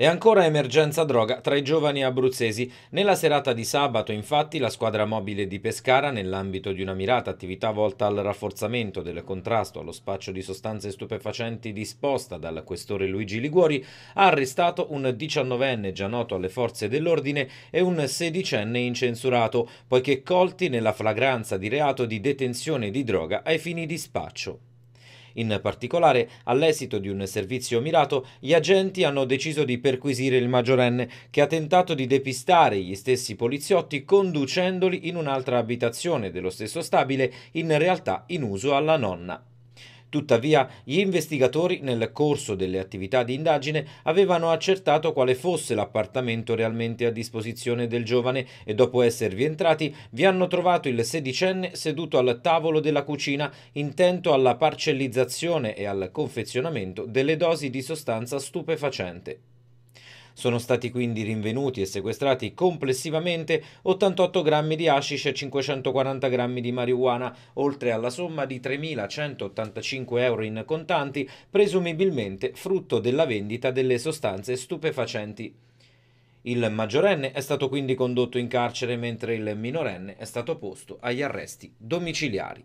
E ancora emergenza droga tra i giovani abruzzesi. Nella serata di sabato, infatti, la squadra mobile di Pescara, nell'ambito di una mirata attività volta al rafforzamento del contrasto allo spaccio di sostanze stupefacenti disposta dal questore Luigi Liguori, ha arrestato un 19enne già noto alle forze dell'ordine e un 16enne incensurato, poiché colti nella flagranza di reato di detenzione di droga ai fini di spaccio. In particolare, all'esito di un servizio mirato, gli agenti hanno deciso di perquisire il maggiorenne, che ha tentato di depistare gli stessi poliziotti conducendoli in un'altra abitazione dello stesso stabile, in realtà in uso alla nonna. Tuttavia, gli investigatori nel corso delle attività di indagine avevano accertato quale fosse l'appartamento realmente a disposizione del giovane e dopo esservi entrati vi hanno trovato il sedicenne seduto al tavolo della cucina intento alla parcellizzazione e al confezionamento delle dosi di sostanza stupefacente. Sono stati quindi rinvenuti e sequestrati complessivamente 88 grammi di hashish e 540 grammi di marijuana, oltre alla somma di 3.185 euro in contanti, presumibilmente frutto della vendita delle sostanze stupefacenti. Il maggiorenne è stato quindi condotto in carcere mentre il minorenne è stato posto agli arresti domiciliari.